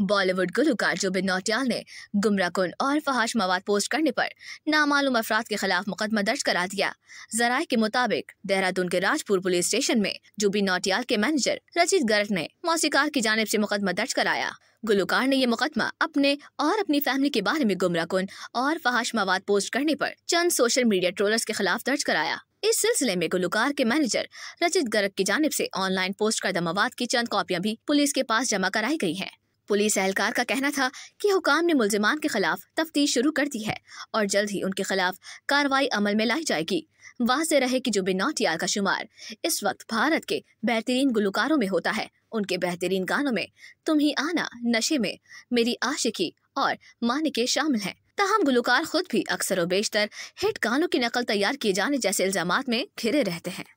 बॉलीवुड गुलकार जुबिन नौटियाल ने गुमराकुन और फहाश मवाद पोस्ट करने पर नामालूम अफराद के खिलाफ मुकदमा दर्ज करा दिया जराये के मुताबिक देहरादून के राजपुर पुलिस स्टेशन में जुबिन नौटियाल के मैनेजर रजित गर्ग ने मौसीकार की जानब ऐसी मुकदमा दर्ज कराया गुलकार ने ये मुकदमा अपने और अपनी फैमिली के बारे में गुमराकुन और फहाश मवाद पोस्ट करने आरोप चंद सोशल मीडिया ट्रोलर्स के खिलाफ दर्ज कराया इस सिलसिले में गुलकार के मैनेजर रजित गर्ग की जानब से ऑनलाइन पोस्ट करदा मवाद की चंद कॉपियां भी पुलिस के पास जमा कराई गई हैं। पुलिस एहलकार का कहना था कि हुकाम ने मुलजमान के खिलाफ तफ्तीश शुरू कर दी है और जल्द ही उनके खिलाफ कार्रवाई अमल में लाई जाएगी वाजे रहे कि जो बिनौटियाल का शुमार इस वक्त भारत के बेहतरीन गुलकारों में होता है उनके बेहतरीन गानों में तुम ही आना नशे में मेरी आशिकी और मान के शामिल हैं तहम गुलकार खुद भी अक्सर व बेशतर हिट गानों की नकल तैयार किए जाने जैसे इल्जाम में घिरे रहते हैं